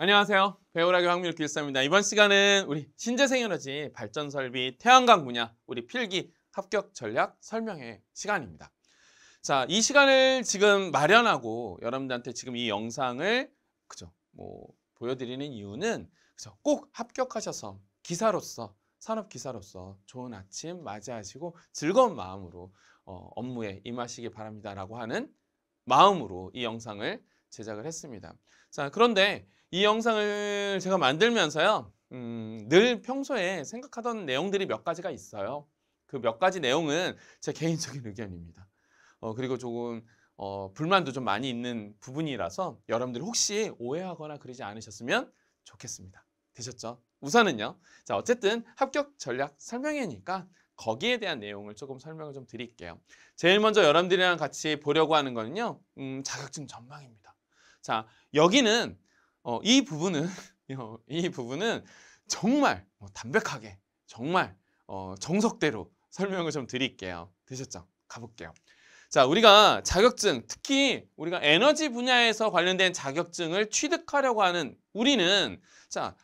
안녕하세요. 배우라기 황민욱 기술사입니다. 이번 시간은 우리 신재생 에너지 발전 설비 태양광 분야 우리 필기 합격 전략 설명회 시간입니다. 자, 이 시간을 지금 마련하고 여러분들한테 지금 이 영상을 그죠? 뭐 보여드리는 이유는 그죠? 꼭 합격하셔서 기사로서 산업 기사로서 좋은 아침 맞이하시고 즐거운 마음으로 어, 업무에 임하시기 바랍니다라고 하는 마음으로 이 영상을 제작을 했습니다. 자, 그런데 이 영상을 제가 만들면서요. 음, 늘 평소에 생각하던 내용들이 몇 가지가 있어요. 그 몇 가지 내용은 제 개인적인 의견입니다. 어, 그리고 조금 어, 불만도 좀 많이 있는 부분이라서 여러분들이 혹시 오해하거나 그러지 않으셨으면 좋겠습니다. 되셨죠? 우선은요. 자, 어쨌든 합격 전략 설명회니까 거기에 대한 내용을 조금 설명을 좀 드릴게요. 제일 먼저 여러분들이랑 같이 보려고 하는 거는요. 음, 자격증 전망입니다. 자, 여기는 어, 이 부분은 어, 이 부분은 정말 뭐, 담백하게 정말 어, 정석대로 설명을 좀 드릴게요. 되셨죠? 가볼게요. 자, 우리가 자격증, 특히 우리가 에너지 분야에서 관련된 자격증을 취득하려고 하는 우리는 자,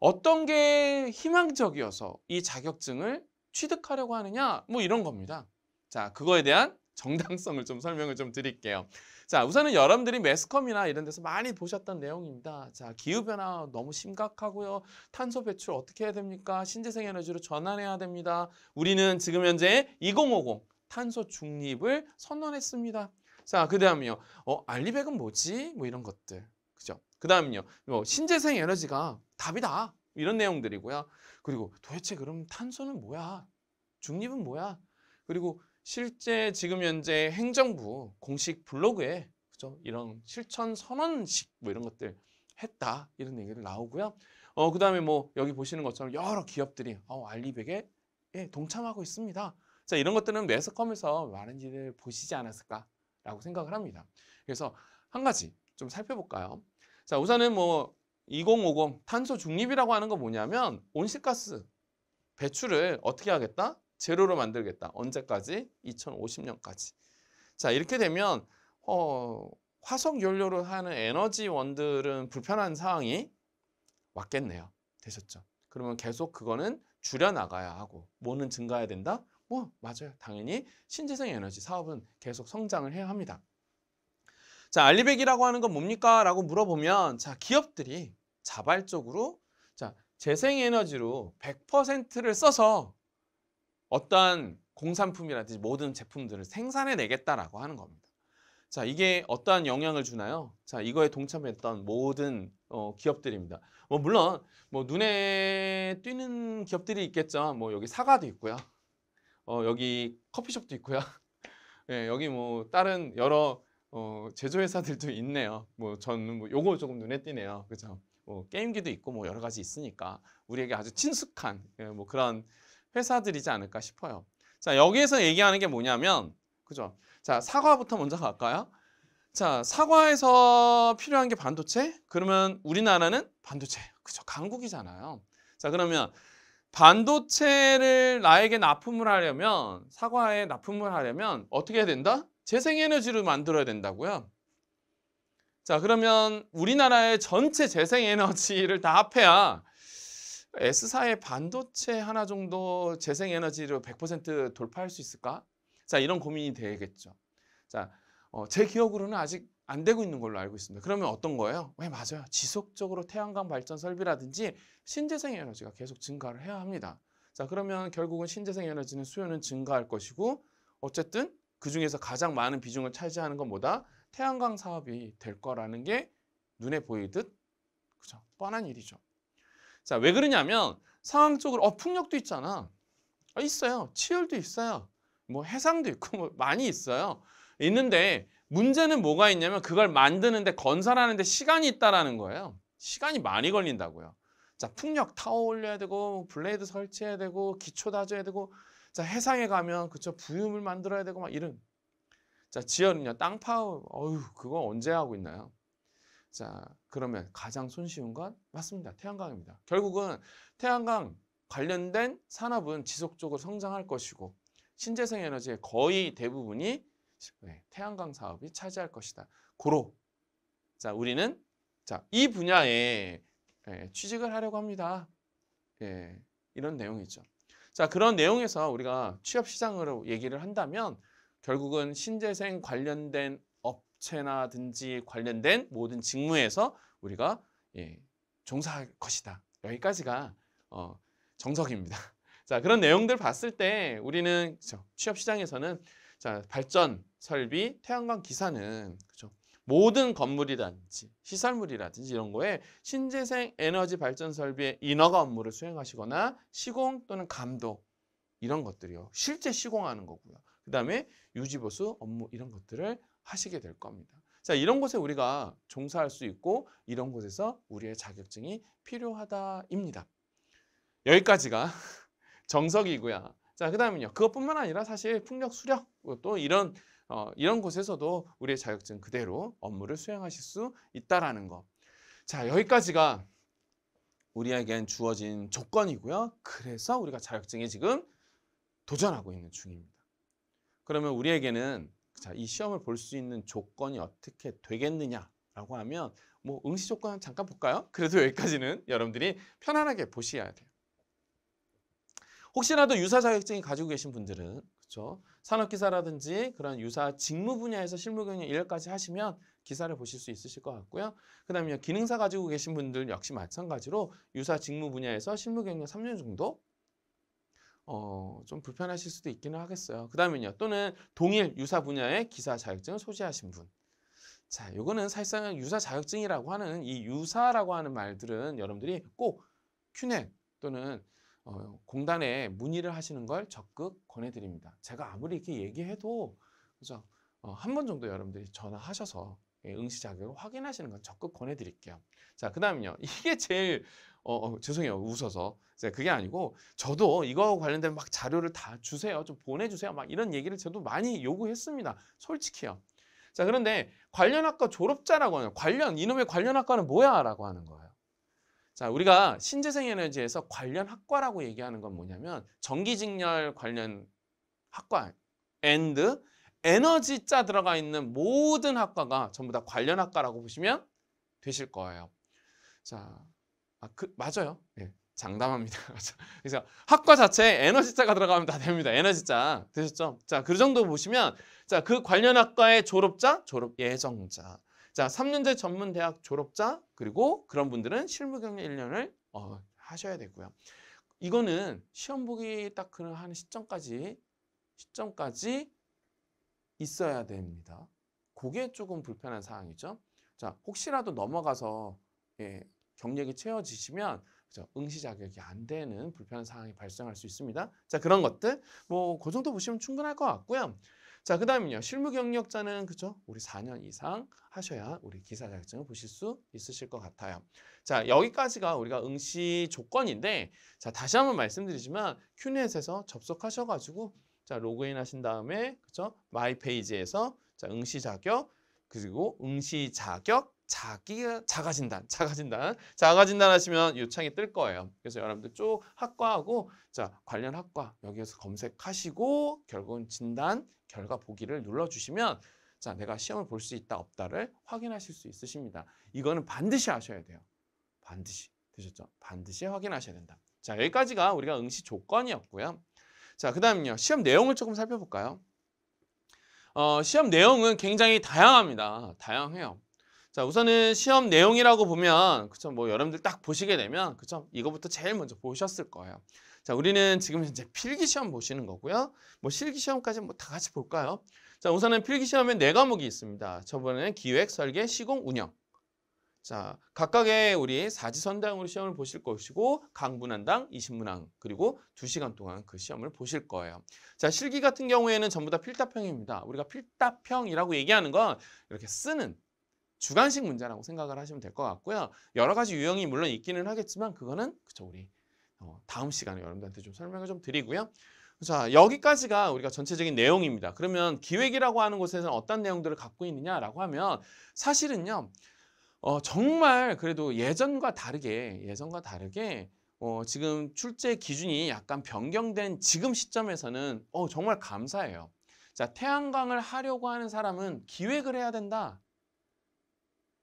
어떤 게 희망적이어서 이 자격증을 취득하려고 하느냐? 뭐 이런 겁니다. 자, 그거에 대한 정당성을 좀 설명을 좀 드릴게요. 자, 우선은 여러분들이 매스컴이나 이런 데서 많이 보셨던 내용입니다. 자, 기후변화 너무 심각하고요. 탄소 배출 어떻게 해야 됩니까? 신재생 에너지로 전환해야 됩니다. 우리는 지금 현재 2050 탄소 중립을 선언했습니다. 자, 그 다음이요. 어, 알리백은 뭐지? 뭐 이런 것들. 그죠? 그 다음이요. 뭐 신재생 에너지가 답이다. 이런 내용들이고요. 그리고 도대체 그럼 탄소는 뭐야? 중립은 뭐야? 그리고 실제 지금 현재 행정부 공식 블로그에 그죠? 이런 실천 선언식 뭐 이런 것들 했다 이런 얘기를 나오고요. 어, 그 다음에 뭐 여기 보시는 것처럼 여러 기업들이 어, 알리백에 예, 동참하고 있습니다. 자, 이런 것들은 매스컴에서 많은 일을 보시지 않았을까라고 생각을 합니다. 그래서 한 가지 좀 살펴볼까요? 자, 우선은 뭐 2050 탄소 중립이라고 하는 거 뭐냐면 온실가스 배출을 어떻게 하겠다? 제로로 만들겠다. 언제까지? 2050년까지. 자, 이렇게 되면 어, 화석 연료로 하는 에너지원들은 불편한 사항이 왔겠네요. 되셨죠? 그러면 계속 그거는 줄여나가야 하고 뭐는 증가해야 된다? 뭐 맞아요. 당연히 신재생 에너지 사업은 계속 성장을 해야 합니다. 자, 알리백이라고 하는 건 뭡니까? 라고 물어보면 자, 기업들이 자발적으로 자, 재생에너지로 100%를 써서 어떠한 공산품이라든지 모든 제품들을 생산해 내겠다라고 하는 겁니다. 자, 이게 어떠한 영향을 주나요? 자, 이거에 동참했던 모든 어, 기업들입니다. 뭐 물론 뭐 눈에 띄는 기업들이 있겠죠. 뭐 여기 사과도 있고요. 어, 여기 커피숍도 있고요. 예, 여기 뭐 다른 여러 어, 제조회사들도 있네요. 뭐 저는 뭐 요거 조금 눈에 띄네요. 그죠? 뭐 게임기도 있고 뭐 여러 가지 있으니까 우리에게 아주 친숙한 예, 뭐 그런 회사들이지 않을까 싶어요. 자, 여기에서 얘기하는 게 뭐냐면, 그죠? 자, 사과부터 먼저 갈까요? 자, 사과에서 필요한 게 반도체? 그러면 우리나라는 반도체. 그죠? 강국이잖아요. 자, 그러면 반도체를 나에게 납품을 하려면, 사과에 납품을 하려면 어떻게 해야 된다? 재생에너지로 만들어야 된다고요. 자, 그러면 우리나라의 전체 재생에너지를 다 합해야 S사의 반도체 하나 정도 재생에너지로 100% 돌파할 수 있을까? 자, 이런 고민이 되겠죠. 자, 어, 제 기억으로는 아직 안 되고 있는 걸로 알고 있습니다. 그러면 어떤 거예요? 왜 네, 맞아요. 지속적으로 태양광 발전 설비라든지 신재생 에너지가 계속 증가를 해야 합니다. 자, 그러면 결국은 신재생 에너지는 수요는 증가할 것이고 어쨌든 그 중에서 가장 많은 비중을 차지하는 건 뭐다? 태양광 사업이 될 거라는 게 눈에 보이듯 그죠? 뻔한 일이죠. 자, 왜 그러냐면 상황적으로 어, 풍력도 있잖아. 어, 있어요. 치열도 있어요. 뭐 해상도 있고 뭐 많이 있어요. 있는데 문제는 뭐가 있냐면 그걸 만드는데 건설하는데 시간이 있다라는 거예요. 시간이 많이 걸린다고요. 자, 풍력 타워 올려야 되고 블레이드 설치해야 되고 기초 다져야 되고 자, 해상에 가면 그쵸 부유물 만들어야 되고 막 이런 자, 지열은요. 땅 파업. 어유 그거 언제 하고 있나요? 자, 그러면 가장 손쉬운 건 맞습니다. 태양광입니다. 결국은 태양광 관련된 산업은 지속적으로 성장할 것이고 신재생 에너지의 거의 대부분이 네, 태양광 사업이 차지할 것이다. 고로 자 우리는 자 이 분야에 예, 취직을 하려고 합니다. 예, 이런 내용이죠. 자 그런 내용에서 우리가 취업 시장으로 얘기를 한다면 결국은 신재생 관련된 부채나든지 관련된 모든 직무에서 우리가 예, 종사할 것이다. 여기까지가 어, 정석입니다. 자 그런 내용들 봤을 때 우리는 그쵸, 취업 시장에서는 자 발전 설비 태양광 기사는 그죠 모든 건물이라든지 시설물이라든지 이런 거에 신재생 에너지 발전 설비의 인허가 업무를 수행하시거나 시공 또는 감독 이런 것들이요. 실제 시공하는 거고요. 그 다음에 유지보수 업무 이런 것들을 하시게 될 겁니다. 자, 이런 곳에 우리가 종사할 수 있고 이런 곳에서 우리의 자격증이 필요하다입니다. 여기까지가 정석이고요. 자, 그 다음은요. 그것뿐만 아니라 사실 풍력 수력 뭐 또 이런 어, 이런 곳에서도 우리의 자격증 그대로 업무를 수행하실 수 있다라는 거. 자, 여기까지가 우리에겐 주어진 조건이고요. 그래서 우리가 자격증에 지금 도전하고 있는 중입니다. 그러면 우리에게는 자, 이 시험을 볼 수 있는 조건이 어떻게 되겠느냐라고 하면 뭐 응시 조건 잠깐 볼까요? 그래도 여기까지는 여러분들이 편안하게 보셔야 돼요. 혹시라도 유사 자격증이 가지고 계신 분들은 그렇죠? 산업기사라든지 그런 유사 직무 분야에서 실무경영 1년까지 하시면 기사를 보실 수 있으실 것 같고요. 그 다음에 기능사 가지고 계신 분들 역시 마찬가지로 유사 직무 분야에서 실무경영 3년 정도 어, 좀 불편하실 수도 있기는 하겠어요. 그 다음은요. 또는 동일 유사 분야의 기사 자격증을 소지하신 분. 자, 요거는 사실상 유사 자격증이라고 하는 이 유사라고 하는 말들은 여러분들이 꼭 큐넷 또는 어, 공단에 문의를 하시는 걸 적극 권해드립니다. 제가 아무리 이렇게 얘기해도 그죠? 어, 한 번 정도 여러분들이 전화하셔서 예, 응시 자격을 확인하시는 건 적극 권해드릴게요. 자, 그 다음은요. 이게 제일 어, 어, 죄송해요. 웃어서. 그게 아니고 저도 이거 관련된 막 자료를 다 주세요. 좀 보내주세요. 막 이런 얘기를 저도 많이 요구했습니다. 솔직히요. 자, 그런데 관련학과 졸업자라고 하는 관련, 이놈의 관련학과는 뭐야? 라고 하는 거예요. 자, 우리가 신재생에너지에서 관련학과라고 얘기하는 건 뭐냐면 전기직렬 관련 학과 and 에너지자 들어가 있는 모든 학과가 전부 다 관련학과라고 보시면 되실 거예요. 자, 아, 그, 맞아요. 예. 장담합니다. 그래서 학과 자체에 에너지자가 들어가면 다 됩니다. 에너지자. 되셨죠? 자, 그 정도 보시면 자, 그 관련 학과의 졸업자, 졸업 예정자. 자, 3년제 전문 대학 졸업자 그리고 그런 분들은 실무 경력 1년을 어, 하셔야 되고요. 이거는 시험 보기 딱 그런 한 시점까지 시점까지 있어야 됩니다. 그게 조금 불편한 사항이죠. 자, 혹시라도 넘어가서 예, 경력이 채워지시면 그죠? 응시 자격이 안 되는 불편한 상황이 발생할 수 있습니다. 자 그런 것들 뭐그 정도 보시면 충분할 것 같고요. 자, 그 다음은요. 실무 경력자는 그죠? 우리 4년 이상 하셔야 우리 기사 자격증을 보실 수 있으실 것 같아요. 자, 여기까지가 우리가 응시 조건인데 자, 다시 한번 말씀드리지만 큐넷에서 접속하셔 가지고 자, 로그인 하신 다음에 그죠? 마이 페이지에서 자, 응시 자격 그리고 응시 자격 자기가 자가진단, 자가진단, 자가진단 하시면 이 창이 뜰 거예요. 그래서 여러분들 쭉 학과하고 자 관련 학과 여기에서 검색하시고 결국은 진단 결과 보기를 눌러주시면 자 내가 시험을 볼 수 있다 없다를 확인하실 수 있으십니다. 이거는 반드시 아셔야 돼요. 반드시 되셨죠? 반드시 확인하셔야 된다. 자 여기까지가 우리가 응시 조건이었고요. 자 그다음요 시험 내용을 조금 살펴볼까요? 어, 시험 내용은 굉장히 다양합니다. 다양해요. 자, 우선은 시험 내용이라고 보면, 그쵸, 뭐, 여러분들 딱 보시게 되면, 그쵸, 이거부터 제일 먼저 보셨을 거예요. 자, 우리는 지금 이제 필기시험 보시는 거고요. 뭐, 실기시험까지 뭐 다 같이 볼까요? 자, 우선은 필기시험에 네 과목이 있습니다. 저번에는 기획, 설계, 시공, 운영. 자, 각각의 우리 사지선다형으로 시험을 보실 것이고 강분한당, 이신문항 그리고 2시간 동안 그 시험을 보실 거예요. 자, 실기 같은 경우에는 전부 다 필답형입니다. 우리가 필답형이라고 얘기하는 건 이렇게 쓰는 주관식 문제라고 생각을 하시면 될 것 같고요. 여러 가지 유형이 물론 있기는 하겠지만 그거는 그쵸 우리 어, 다음 시간에 여러분들한테 좀 설명을 좀 드리고요. 자 여기까지가 우리가 전체적인 내용입니다. 그러면 기획이라고 하는 곳에서는 어떤 내용들을 갖고 있느냐라고 하면 사실은요. 어, 정말 그래도 예전과 다르게 예전과 다르게 어, 지금 출제 기준이 약간 변경된 지금 시점에서는 어, 정말 감사해요. 자 태양광을 하려고 하는 사람은 기획을 해야 된다.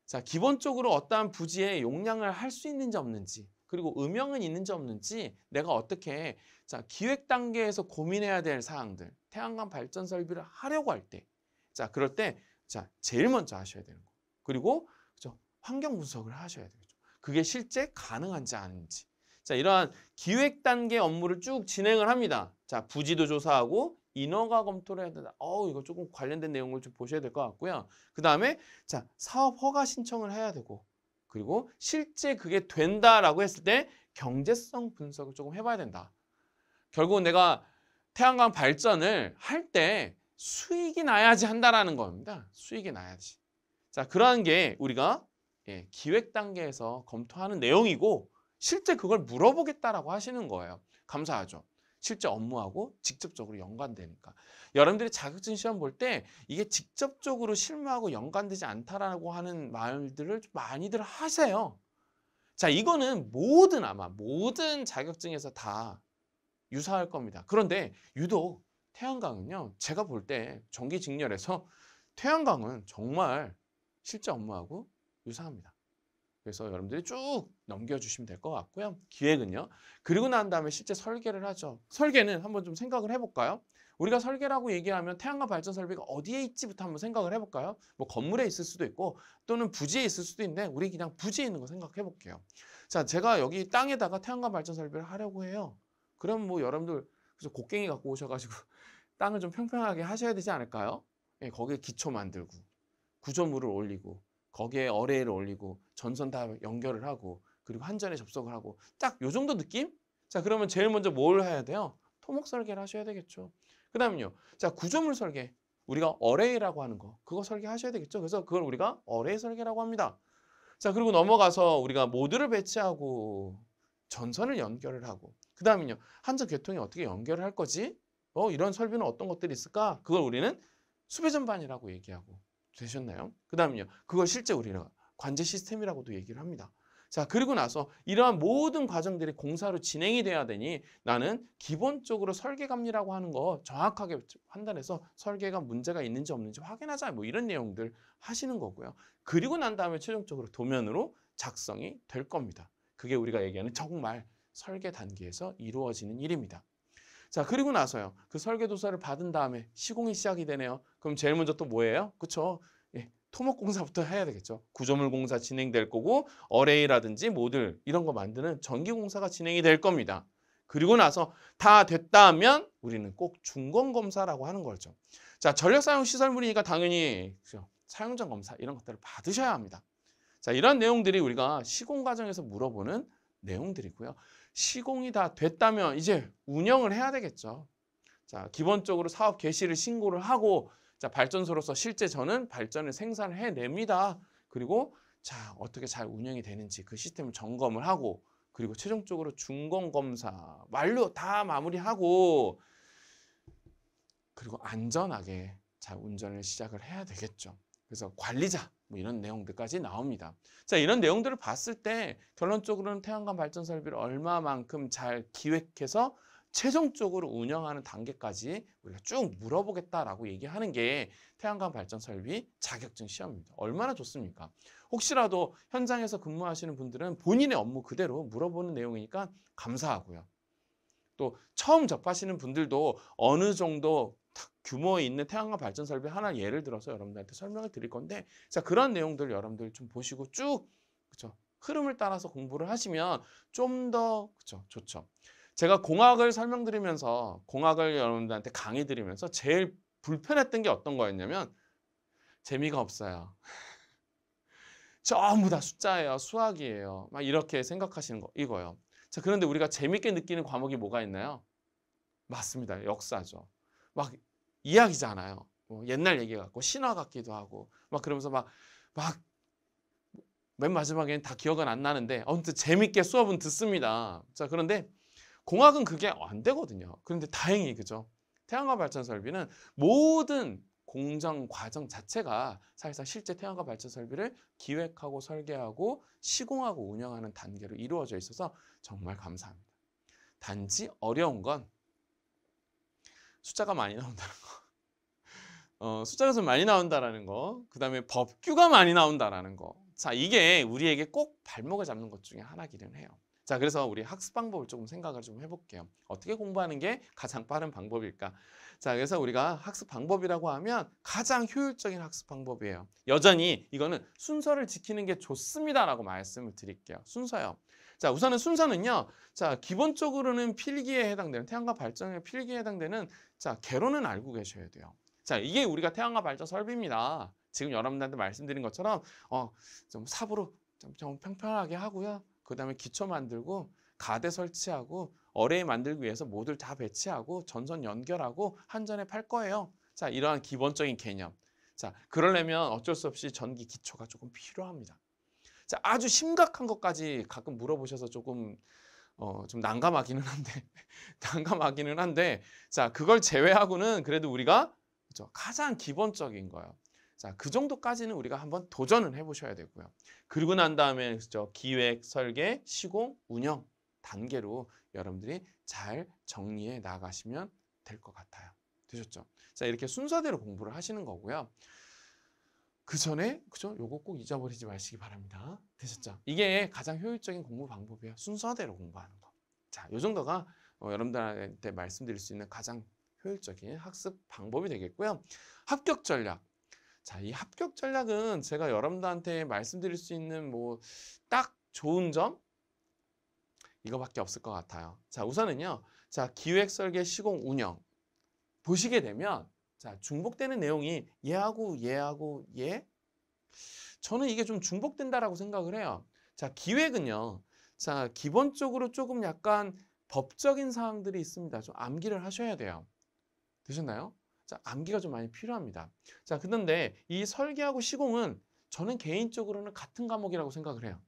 자, 기본적으로 어떠한 부지에 용량을 할 수 있는지 없는지 그리고 음영은 있는지 없는지 내가 어떻게 자 기획 단계에서 고민해야 될 사항들 태양광 발전 설비를 하려고 할 때 자 그럴 때 자 제일 먼저 하셔야 되는 거 그리고 그죠 환경 분석을 하셔야 되겠죠 그게 실제 가능한지 아닌지 자 이러한 기획 단계 업무를 쭉 진행을 합니다 자 부지도 조사하고 인허가 검토를 해야 된다. 어우, 이거 조금 관련된 내용을 좀 보셔야 될 것 같고요. 그 다음에, 자, 사업 허가 신청을 해야 되고, 그리고 실제 그게 된다라고 했을 때 경제성 분석을 조금 해봐야 된다. 결국은 내가 태양광 발전을 할 때 수익이 나야지 한다라는 겁니다. 수익이 나야지. 자, 그러한 게 우리가 예, 기획 단계에서 검토하는 내용이고 실제 그걸 물어보겠다라고 하시는 거예요. 감사하죠. 실제 업무하고 직접적으로 연관되니까. 여러분들이 자격증 시험 볼 때 이게 직접적으로 실무하고 연관되지 않다라고 하는 말들을 좀 많이들 하세요. 자, 이거는 모든 아마 모든 자격증에서 다 유사할 겁니다. 그런데 유독 태양광은요. 제가 볼 때정기 직렬에서 태양광은 정말 실제 업무하고 유사합니다. 그래서 여러분들이 쭉 넘겨주시면 될 것 같고요. 기획은요. 그리고 난 다음에 실제 설계를 하죠. 설계는 한번 좀 생각을 해볼까요? 우리가 설계라고 얘기하면 태양광 발전 설비가 어디에 있지부터 한번 생각을 해볼까요? 뭐 건물에 있을 수도 있고 또는 부지에 있을 수도 있는데 우리 그냥 부지에 있는 거 생각해볼게요. 자, 제가 여기 땅에다가 태양광 발전 설비를 하려고 해요. 그럼 뭐 여러분들 그래서 곡괭이 갖고 오셔가지고 땅을 좀 평평하게 하셔야 되지 않을까요? 예, 거기에 기초 만들고 구조물을 올리고 거기에 어레이를 올리고 전선 다 연결을 하고 그리고 한전에 접속을 하고 딱 요 정도 느낌? 자 그러면 제일 먼저 뭘 해야 돼요? 토목 설계를 하셔야 되겠죠. 그 다음은요. 자 구조물 설계. 우리가 어레이라고 하는 거 그거 설계하셔야 되겠죠. 그래서 그걸 우리가 어레이 설계라고 합니다. 자 그리고 넘어가서 우리가 모드를 배치하고 전선을 연결을 하고 그 다음은요. 한전 계통이 어떻게 연결을 할 거지? 어, 이런 설비는 어떤 것들이 있을까? 그걸 우리는 수배전반이라고 얘기하고 되셨나요? 그 다음요. 그걸 실제 우리가 관제 시스템이라고도 얘기를 합니다. 자, 그리고 나서 이러한 모든 과정들이 공사로 진행이 돼야 되니 나는 기본적으로 설계감리라고 하는 거 정확하게 판단해서 설계가 문제가 있는지 없는지 확인하자 뭐 이런 내용들 하시는 거고요. 그리고 난 다음에 최종적으로 도면으로 작성이 될 겁니다. 그게 우리가 얘기하는 정말 설계 단계에서 이루어지는 일입니다. 자, 그리고 나서요. 그 설계도사를 받은 다음에 시공이 시작이 되네요. 그럼 제일 먼저 또 뭐예요? 그죠 예, 토목공사부터 해야 되겠죠. 구조물 공사 진행될 거고 어레이라든지 모듈 이런 거 만드는 전기공사가 진행이 될 겁니다. 그리고 나서 다 됐다 하면 우리는 꼭 중건검사라고 하는 거죠. 자, 전력사용시설물이니까 당연히 그렇죠? 사용자 검사 이런 것들을 받으셔야 합니다. 자, 이런 내용들이 우리가 시공 과정에서 물어보는 내용들이고요. 시공이 다 됐다면 이제 운영을 해야 되겠죠. 자, 기본적으로 사업 개시를 신고를 하고 자, 발전소로서 실제 저는 발전을 생산을 해냅니다. 그리고 자, 어떻게 잘 운영이 되는지 그 시스템을 점검을 하고 그리고 최종적으로 중공 검사 완료 다 마무리하고 그리고 안전하게 잘 운전을 시작을 해야 되겠죠. 그래서 관리자 뭐 이런 내용들까지 나옵니다. 자, 이런 내용들을 봤을 때 결론적으로는 태양광 발전 설비를 얼마만큼 잘 기획해서 최종적으로 운영하는 단계까지 우리가 쭉 물어보겠다라고 얘기하는 게 태양광 발전 설비 자격증 시험입니다. 얼마나 좋습니까? 혹시라도 현장에서 근무하시는 분들은 본인의 업무 그대로 물어보는 내용이니까 감사하고요. 또 처음 접하시는 분들도 어느 정도 규모 있는 태양광 발전 설비 하나 예를 들어서 여러분들한테 설명을 드릴 건데 자 그런 내용들 여러분들 좀 보시고 쭉 그쵸 흐름을 따라서 공부를 하시면 좀 더 그쵸 좋죠 제가 공학을 설명드리면서 공학을 여러분들한테 강의 드리면서 제일 불편했던 게 어떤 거였냐면 재미가 없어요 전부 다 숫자예요 수학이에요 막 이렇게 생각하시는 거 이거요 자 그런데 우리가 재밌게 느끼는 과목이 뭐가 있나요 맞습니다 역사죠 막 이야기잖아요. 뭐 옛날 얘기 같고 신화 같기도 하고 막 그러면서 막 막 맨 마지막에는 다 기억은 안 나는데 아무튼 재밌게 수업은 듣습니다. 자 그런데 공학은 그게 안 되거든요. 그런데 다행히 그죠. 태양과 발전 설비는 모든 공정 과정 자체가 사실상 실제 태양과 발전 설비를 기획하고 설계하고 시공하고 운영하는 단계로 이루어져 있어서 정말 감사합니다. 단지 어려운 건 숫자가 많이 나온다는 거. 어, 숫자가 좀 많이 나온다라는 거. 그다음에 법규가 많이 나온다라는 거. 자, 이게 우리에게 꼭 발목을 잡는 것 중에 하나기는 해요. 자, 그래서 우리 학습 방법을 조금 생각을 좀 해볼게요. 어떻게 공부하는 게 가장 빠른 방법일까? 자, 그래서 우리가 학습 방법이라고 하면 가장 효율적인 학습 방법이에요. 여전히 이거는 순서를 지키는 게 좋습니다라고 말씀을 드릴게요. 순서요. 자, 우선은 순서는요. 자, 기본적으로는 필기에 해당되는 태양과 발전의 필기에 해당되는 자, 개론은 알고 계셔야 돼요. 자, 이게 우리가 태양과 발전 설비입니다. 지금 여러분들한테 말씀드린 것처럼 어, 좀 삽으로 좀, 좀 평평하게 하고요. 그다음에 기초 만들고 가대 설치하고 어레이 만들기 위해서 모듈 다 배치하고 전선 연결하고 한전에 팔 거예요. 자, 이러한 기본적인 개념. 자, 그러려면 어쩔 수 없이 전기 기초가 조금 필요합니다. 자, 아주 심각한 것까지 가끔 물어보셔서 조금 어, 좀 난감하기는 한데 난감하기는 한데 자, 그걸 제외하고는 그래도 우리가 그렇죠? 가장 기본적인 거예요. 자, 그 정도까지는 우리가 한번 도전을 해 보셔야 되고요. 그리고 난 다음에 그죠? 기획, 설계, 시공, 운영 단계로 여러분들이 잘 정리해 나가시면 될 것 같아요. 되셨죠? 자, 이렇게 순서대로 공부를 하시는 거고요. 그 전에 그죠? 요거 꼭 잊어버리지 마시기 바랍니다. 되셨죠? 이게 가장 효율적인 공부 방법이에요. 순서대로 공부하는 거. 자, 요 정도가 어, 여러분들한테 말씀드릴 수 있는 가장 효율적인 학습 방법이 되겠고요. 합격 전략. 자, 이 합격 전략은 제가 여러분들한테 말씀드릴 수 있는 뭐 딱 좋은 점 이거밖에 없을 것 같아요. 자, 우선은요. 자, 기획 설계 시공 운영 보시게 되면 자, 중복되는 내용이 얘하고 얘하고 얘. 예? 저는 이게 좀 중복된다라고 생각을 해요. 자, 기획은요. 자, 기본적으로 조금 약간 법적인 사항들이 있습니다. 좀 암기를 하셔야 돼요. 되셨나요? 자, 암기가 좀 많이 필요합니다. 자, 그런데 이 설계하고 시공은 저는 개인적으로는 같은 과목이라고 생각을 해요.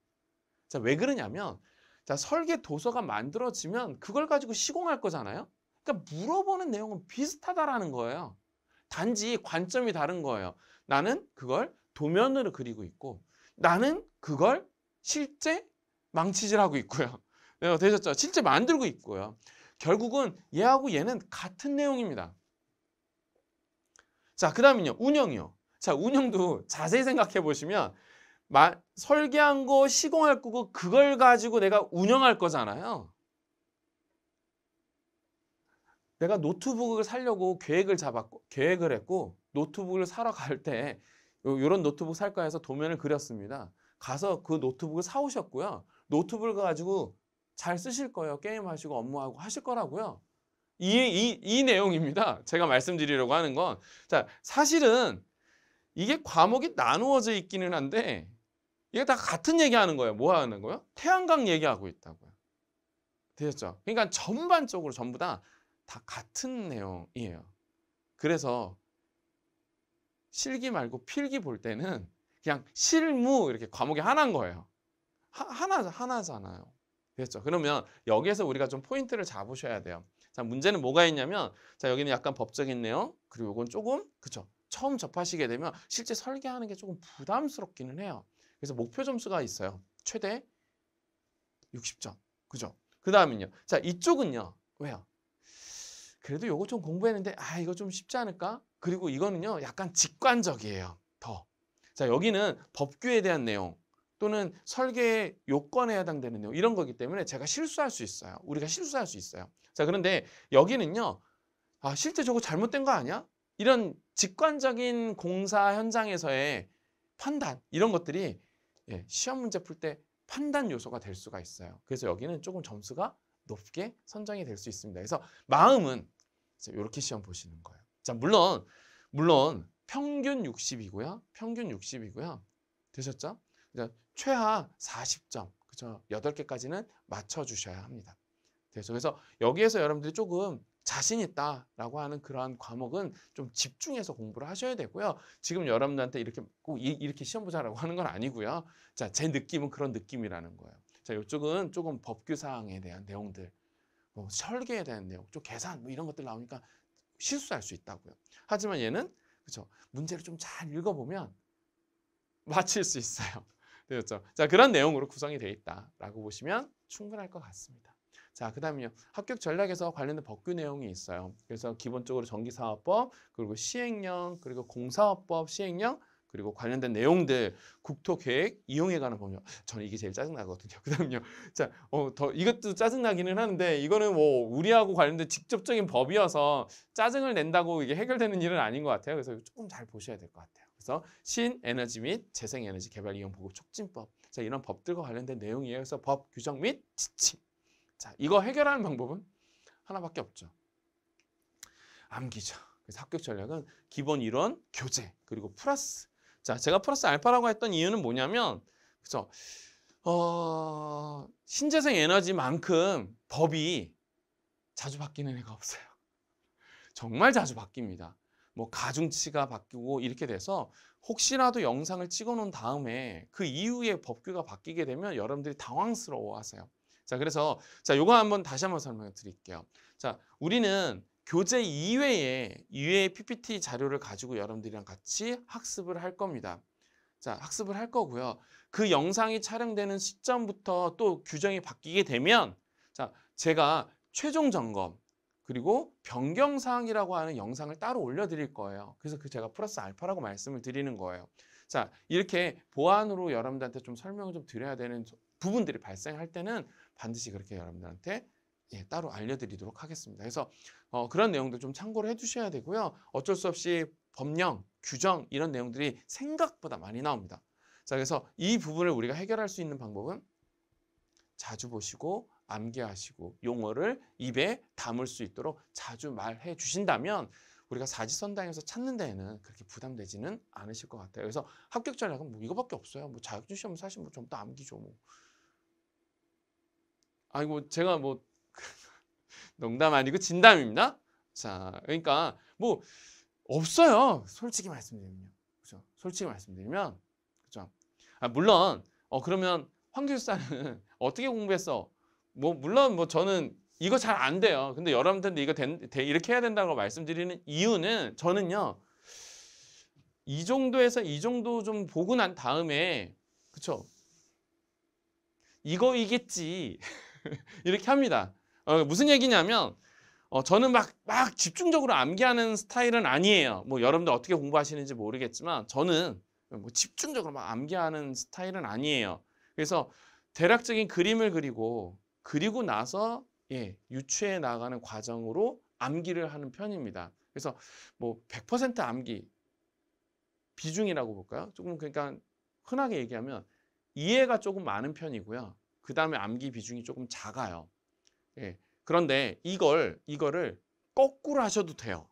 자, 왜 그러냐면 자, 설계 도서가 만들어지면 그걸 가지고 시공할 거잖아요. 그러니까 물어보는 내용은 비슷하다라는 거예요. 단지 관점이 다른 거예요. 나는 그걸 도면으로 그리고 있고 나는 그걸 실제 망치질하고 있고요. 네, 되셨죠? 실제 만들고 있고요. 결국은 얘하고 얘는 같은 내용입니다. 자, 그 다음은요. 운영이요. 자, 운영도 자세히 생각해 보시면 마, 설계한 거, 시공할 거고 그걸 가지고 내가 운영할 거잖아요. 내가 노트북을 사려고 계획을 잡았고 계획을 했고 노트북을 사러 갈때 이런 노트북 살까 해서 도면을 그렸습니다. 가서 그 노트북을 사오셨고요. 노트북을 가지고 잘 쓰실 거예요. 게임하시고 업무하고 하실 거라고요. 이, 이, 이 내용입니다. 제가 말씀드리려고 하는 건. 자, 사실은 이게 과목이 나누어져 있기는 한데 이게 다 같은 얘기 하는 거예요. 뭐 하는 거예요? 태양광 얘기하고 있다고요. 되셨죠? 그러니까 전반적으로 전부 다다 같은 내용이에요. 그래서 실기 말고 필기 볼 때는 그냥 실무 이렇게 과목이 하나인 거예요. 하, 나 하나잖아요. 됐죠? 그러면 여기에서 우리가 좀 포인트를 잡으셔야 돼요. 자, 문제는 뭐가 있냐면 자, 여기는 약간 법적인 내용 그리고 이건 조금 그쵸? 처음 접하시게 되면 실제 설계하는 게 조금 부담스럽기는 해요. 그래서 목표 점수가 있어요. 최대 60점. 그죠? 그 다음은요. 자, 이쪽은요. 왜요? 그래도 요거 좀 공부했는데 아 이거 좀 쉽지 않을까? 그리고 이거는요 약간 직관적이에요. 더. 자 여기는 법규에 대한 내용 또는 설계의 요건에 해당되는 내용 이런 거기 때문에 제가 실수할 수 있어요. 우리가 실수할 수 있어요. 자 그런데 여기는요 아 실제 저거 잘못된 거 아니야? 이런 직관적인 공사 현장에서의 판단 이런 것들이 예, 시험 문제 풀 때 판단 요소가 될 수가 있어요. 그래서 여기는 조금 점수가 높게 선정이 될 수 있습니다. 그래서 마음은 이렇게 시험 보시는 거예요. 자, 물론 물론 평균 60이고요. 평균 60이고요. 되셨죠? 그러니까 최하 40점. 그렇죠? 8개까지는 맞춰 주셔야 합니다. 되죠? 그래서 여기에서 여러분들이 조금 자신 있다라고 하는 그러한 과목은 좀 집중해서 공부를 하셔야 되고요. 지금 여러분들한테 이렇게 꼭 이, 렇게 시험 보자라고 하는 건 아니고요. 자, 제 느낌은 그런 느낌이라는 거예요. 자, 이쪽은 조금 법규사항에 대한 내용들, 뭐 설계에 대한 내용, 좀 계산 뭐 이런 것들 나오니까 실수할 수 있다고요. 하지만 얘는 그렇죠. 문제를 좀 잘 읽어보면 맞힐 수 있어요. 되었죠. 그렇죠? 자, 그런 내용으로 구성이 되어 있다라고 보시면 충분할 것 같습니다. 자, 그 다음에요. 합격 전략에서 관련된 법규 내용이 있어요. 그래서 기본적으로 전기사업법, 그리고 시행령, 그리고 공사업법 시행령, 그리고 관련된 내용들 국토계획 이용에 관한 법률 저는 이게 제일 짜증나거든요 그다음요 자어 더 이것도 짜증나기는 하는데 이거는 뭐 우리하고 관련된 직접적인 법이어서 짜증을 낸다고 이게 해결되는 일은 아닌 것 같아요 그래서 조금 잘 보셔야 될 것 같아요 그래서 신에너지 및 재생에너지 개발 이용 보급 촉진법 자 이런 법들과 관련된 내용이에요 그래서 법 규정 및 지침 자 이거 해결하는 방법은 하나밖에 없죠 암기죠 그래서 합격 전략은 기본 이론 교재 그리고 플러스 자, 제가 플러스 알파라고 했던 이유는 뭐냐면, 그죠? 어, 신재생 에너지만큼 법이 자주 바뀌는 애가 없어요. 정말 자주 바뀝니다. 뭐 가중치가 바뀌고 이렇게 돼서 혹시라도 영상을 찍어 놓은 다음에 그 이후에 법규가 바뀌게 되면 여러분들이 당황스러워 하세요. 자, 그래서 자, 요거 한번 다시 한번 설명을 드릴게요. 자, 우리는 교재 이외에 유해 PPT 자료를 가지고 여러분들이랑 같이 학습을 할 겁니다. 자, 학습을 할 거고요. 그 영상이 촬영되는 시점부터 또 규정이 바뀌게 되면 자, 제가 최종 점검 그리고 변경 사항이라고 하는 영상을 따로 올려 드릴 거예요. 그래서 그 제가 플러스 알파라고 말씀을 드리는 거예요. 자, 이렇게 보안으로 여러분들한테 좀 설명을 좀 드려야 되는 부분들이 발생할 때는 반드시 그렇게 여러분들한테 예, 따로 알려드리도록 하겠습니다. 그래서 어, 그런 내용들좀 참고를 해주셔야 되고요. 어쩔 수 없이 법령, 규정 이런 내용들이 생각보다 많이 나옵니다. 자, 그래서 이 부분을 우리가 해결할 수 있는 방법은 자주 보시고 암기하시고 용어를 입에 담을 수 있도록 자주 말해 주신다면 우리가 사지선다에서 찾는 데에는 그렇게 부담되지는 않으실 것 같아요. 그래서 합격 전략은 뭐 이거밖에 없어요. 뭐 자격증 시험 사실 뭐 전부 다 암기죠. 뭐. 아니 뭐 제가 뭐 농담 아니고 진담입니다. 자, 그러니까 뭐 없어요. 솔직히 말씀드리면. 그죠? 솔직히 말씀드리면. 그죠? 아, 물론 어 그러면 황 교수사는 어떻게 공부했어? 뭐 물론 뭐 저는 이거 잘 안 돼요. 근데 여러분들한테 이거 된, 대, 이렇게 해야 된다고 말씀드리는 이유는 저는요. 이 정도에서 이 정도 좀 보고 난 다음에 그쵸? 이거이겠지 이렇게 합니다. 어, 무슨 얘기냐면 어, 저는 막, 막 집중적으로 암기하는 스타일은 아니에요. 뭐 여러분들 어떻게 공부하시는지 모르겠지만 저는 뭐 집중적으로 막 암기하는 스타일은 아니에요. 그래서 대략적인 그림을 그리고 그리고 나서 예, 유추해 나가는 과정으로 암기를 하는 편입니다. 그래서 뭐 100% 암기 비중이라고 볼까요? 조금 그러니까 흔하게 얘기하면 이해가 조금 많은 편이고요. 그 다음에 암기 비중이 조금 작아요. 예. 그런데 이걸 이거를 거꾸로 하셔도 돼요.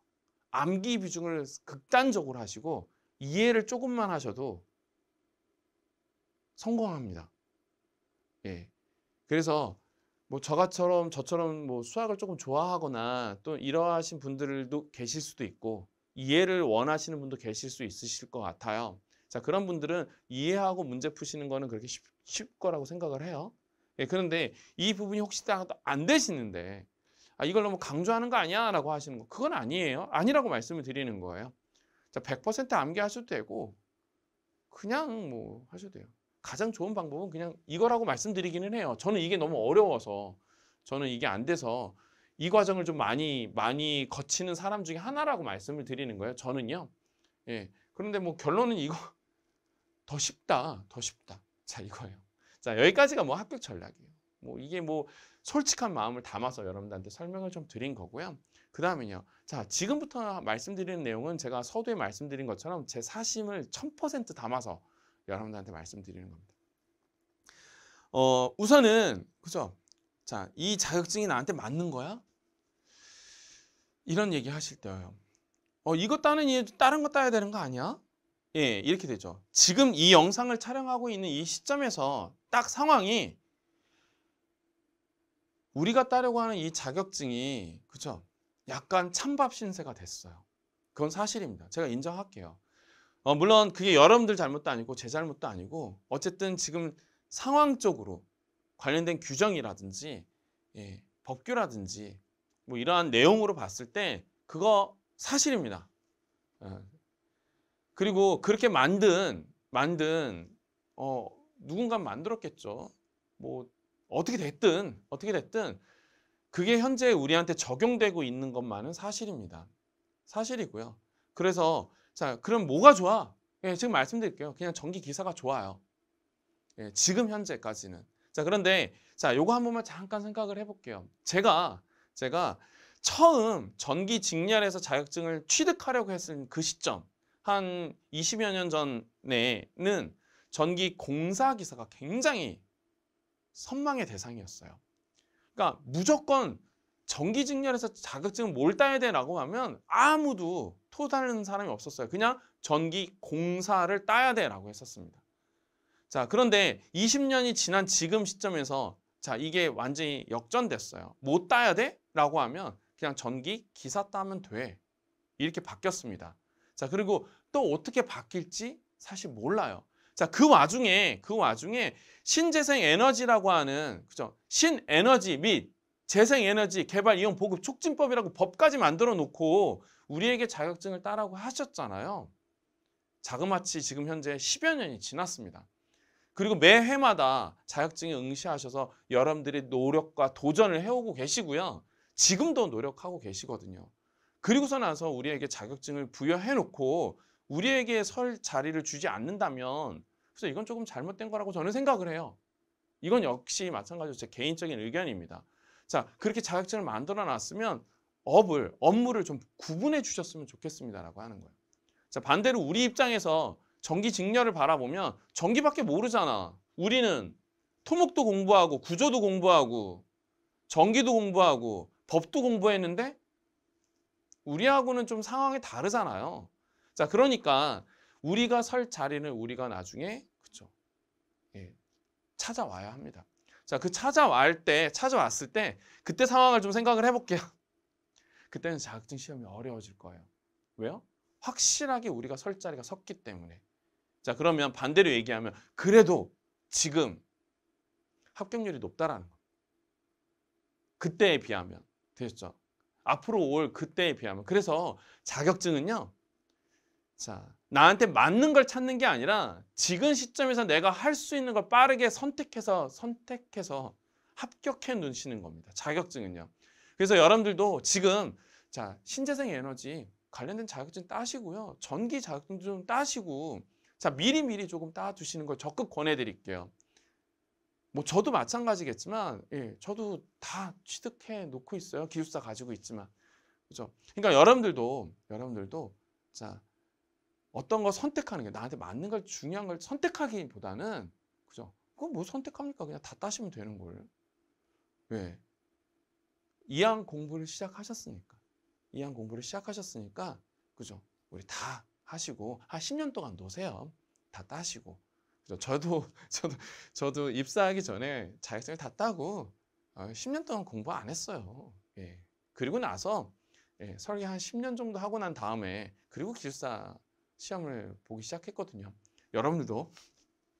암기 비중을 극단적으로 하시고 이해를 조금만 하셔도 성공합니다. 예. 그래서 뭐 저가처럼 저처럼 뭐 수학을 조금 좋아하거나 또 이러하신 분들도 계실 수도 있고 이해를 원하시는 분도 계실 수 있으실 것 같아요. 자, 그런 분들은 이해하고 문제 푸시는 거는 그렇게 쉽, 쉽 거라고 생각을 해요. 예, 그런데 이 부분이 혹시 안 되시는데 아, 이걸 너무 강조하는 거 아니야? 라고 하시는 거 그건 아니에요. 아니라고 말씀을 드리는 거예요. 자, 100% 암기하셔도 되고 그냥 뭐 하셔도 돼요. 가장 좋은 방법은 그냥 이거라고 말씀드리기는 해요. 저는 이게 너무 어려워서 저는 이게 안 돼서 이 과정을 좀 많이 많이 거치는 사람 중에 하나라고 말씀을 드리는 거예요. 저는요. 예. 그런데 뭐 결론은 이거 더 쉽다. 더 쉽다. 자, 이거예요. 자, 여기까지가 뭐 합격 전략이에요. 뭐 이게 뭐 솔직한 마음을 담아서 여러분들한테 설명을 좀 드린 거고요. 그 다음에요. 자, 지금부터 말씀드리는 내용은 제가 서두에 말씀드린 것처럼 제 사심을 1000% 담아서 여러분들한테 말씀드리는 겁니다. 어, 우선은, 그죠? 자, 이 자격증이 나한테 맞는 거야? 이런 얘기 하실 때요. 어, 이거 따는 이 다른 거 따야 되는 거 아니야? 예, 이렇게 되죠. 지금 이 영상을 촬영하고 있는 이 시점에서 딱 상황이 우리가 따려고 하는 이 자격증이 그쵸? 약간 찬밥 신세가 됐어요. 그건 사실입니다. 제가 인정할게요. 어, 물론 그게 여러분들 잘못도 아니고 제 잘못도 아니고 어쨌든 지금 상황적으로 관련된 규정이라든지 예, 법규라든지 뭐 이러한 내용으로 봤을 때 그거 사실입니다. 예. 그리고 그렇게 만든 만든 어, 누군가 만들었겠죠. 뭐 어떻게 됐든 어떻게 됐든 그게 현재 우리한테 적용되고 있는 것만은 사실입니다. 사실이고요. 그래서 자 그럼 뭐가 좋아? 예, 지금 말씀드릴게요. 그냥 전기 기사가 좋아요. 예, 지금 현재까지는. 자 그런데 자 요거 한 번만 잠깐 생각을 해볼게요. 제가 제가 처음 전기 직렬에서 자격증을 취득하려고 했을 그 시점 한 20여 년 전에는 전기 공사 기사가 굉장히 선망의 대상이었어요. 그러니까 무조건 전기 직렬에서 자격증 뭘 따야 돼라고 하면 아무도 토다는 사람이 없었어요. 그냥 전기 공사를 따야 돼라고 했었습니다. 자, 그런데 20년이 지난 지금 시점에서 자, 이게 완전히 역전됐어요. 못 따야 돼? 라고 하면 그냥 전기 기사 따면 돼. 이렇게 바뀌었습니다. 자, 그리고 또 어떻게 바뀔지 사실 몰라요. 자, 그 와중에 그 와중에 신재생 에너지라고 하는 그죠? 신에너지 및 재생 에너지 개발 이용 보급 촉진법이라고 법까지 만들어 놓고 우리에게 자격증을 따라고 하셨잖아요. 자그마치 지금 현재 10여 년이 지났습니다. 그리고 매해마다 자격증에 응시하셔서 여러분들이 노력과 도전을 해오고 계시고요. 지금도 노력하고 계시거든요. 그리고서 나서 우리에게 자격증을 부여해놓고 우리에게 설 자리를 주지 않는다면 그래서 이건 조금 잘못된 거라고 저는 생각을 해요. 이건 역시 마찬가지로 제 개인적인 의견입니다. 자, 그렇게 자격증을 만들어 놨으면 업을, 업무를 좀 구분해 주셨으면 좋겠습니다라고 하는 거예요. 자, 반대로 우리 입장에서 전기 직렬을 바라보면 전기밖에 모르잖아. 우리는 토목도 공부하고 구조도 공부하고 전기도 공부하고 법도 공부했는데 우리하고는 좀 상황이 다르잖아요. 자, 그러니까 우리가 설 자리는 우리가 나중에 찾아와야 합니다. 자, 그 찾아왔을 때, 찾아왔을 때, 그때 상황을 좀 생각을 해볼게요. 그때는 자격증 시험이 어려워질 거예요. 왜요? 확실하게 우리가 설 자리가 섰기 때문에. 자, 그러면 반대로 얘기하면, 그래도 지금 합격률이 높다라는 거. 그때에 비하면. 되셨죠? 앞으로 올 그때에 비하면. 그래서 자격증은요, 자, 나한테 맞는 걸 찾는 게 아니라 지금 시점에서 내가 할 수 있는 걸 빠르게 선택해서 선택해서 합격해 놓으시는 겁니다. 자격증은요. 그래서 여러분들도 지금 자 신재생 에너지 관련된 자격증 따시고요. 전기 자격증 좀 따시고 자 미리 미리 조금 따두시는 걸 적극 권해드릴게요. 뭐 저도 마찬가지겠지만 예, 저도 다 취득해 놓고 있어요. 기숙사 가지고 있지만 그죠? 그러니까 여러분들도 여러분들도 자 어떤 걸 선택하는 게 나한테 맞는 걸 중요한 걸 선택하기보다는 그죠? 그건 뭐 선택합니까? 그냥 다 따시면 되는 걸. 왜? 이왕 공부를 시작하셨으니까. 이왕 공부를 시작하셨으니까 그죠? 우리 다 하시고 한 10년 동안 노세요. 다 따시고. 그죠? 저도 저도 저도 입사하기 전에 자격증을 다 따고 10년 어, 동안 공부 안 했어요. 예. 그리고 나서 예, 설계 한 10년 정도 하고 난 다음에 그리고 기술사 시험을 보기 시작했거든요. 여러분들도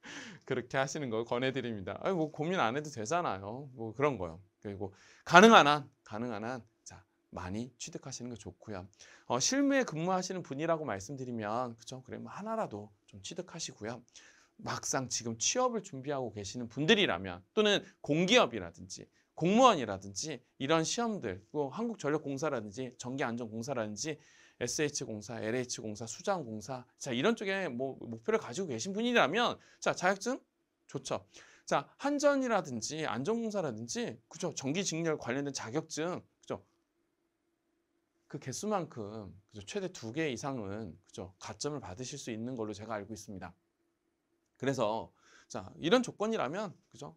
그렇게 하시는 걸 권해드립니다. 아니, 뭐 고민 안 해도 되잖아요. 뭐 그런 거요. 그리고 가능한 한, 가능한 한, 자, 많이 취득하시는 게 좋고요. 어, 실무에 근무하시는 분이라고 말씀드리면, 그죠? 그러면 하나라도 좀 취득하시고요. 막상 지금 취업을 준비하고 계시는 분들이라면 또는 공기업이라든지 공무원이라든지 이런 시험들 또 뭐 한국전력공사라든지 전기안전공사라든지 SH공사, LH공사, 수장공사자 이런 쪽에 뭐 목표를 가지고 계신 분이라면 자 자격증 좋죠. 자 한전이라든지 안전공사라든지 그죠 전기직렬 관련된 자격증 그죠 그 개수만큼 그죠? 최대 두개 이상은 그죠 가점을 받으실 수 있는 걸로 제가 알고 있습니다. 그래서 자 이런 조건이라면 그죠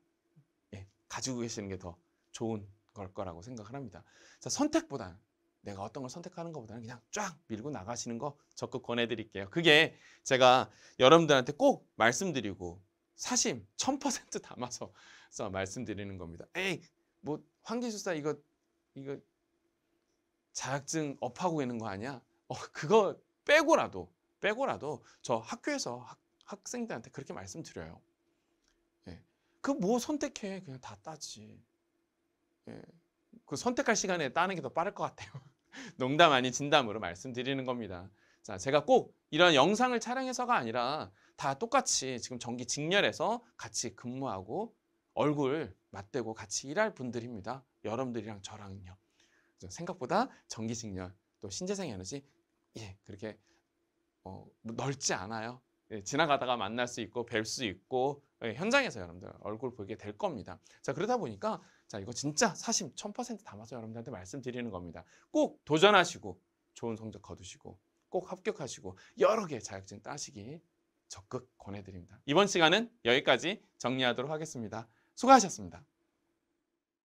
예, 가지고 계시는 게 더 좋은 걸 거라고 생각을 합니다. 자 선택보다 내가 어떤 걸 선택하는 것보다는 그냥 쫙 밀고 나가시는 거 적극 권해드릴게요. 그게 제가 여러분들한테 꼭 말씀드리고 사심 1000% 담아서 말씀드리는 겁니다. 에이, 뭐황기술사 이거 이거 자격증 업하고 있는 거 아니야? 어, 그거 빼고라도 빼고라도 저 학교에서 학, 학생들한테 그렇게 말씀드려요. 예. 그 뭐 선택해 그냥 다 따지. 예. 그 선택할 시간에 따는 게 더 빠를 것 같아요. 농담 아닌 진담으로 말씀드리는 겁니다. 자, 제가 꼭 이런 영상을 촬영해서가 아니라 다 똑같이 지금 전기 직렬해서 같이 근무하고 얼굴 맞대고 같이 일할 분들입니다. 여러분들이랑 저랑요. 생각보다 전기 직렬 또 신재생 에너지 예 그렇게 어, 넓지 않아요. 예, 지나가다가 만날 수 있고 뵐 수 있고 예, 현장에서 여러분들 얼굴 보게 될 겁니다. 자 그러다 보니까 자, 이거 진짜 사심 1000% 담아서 여러분들한테 말씀드리는 겁니다. 꼭 도전하시고 좋은 성적 거두시고 꼭 합격하시고 여러 개의 자격증 따시기 적극 권해드립니다. 이번 시간은 여기까지 정리하도록 하겠습니다. 수고하셨습니다.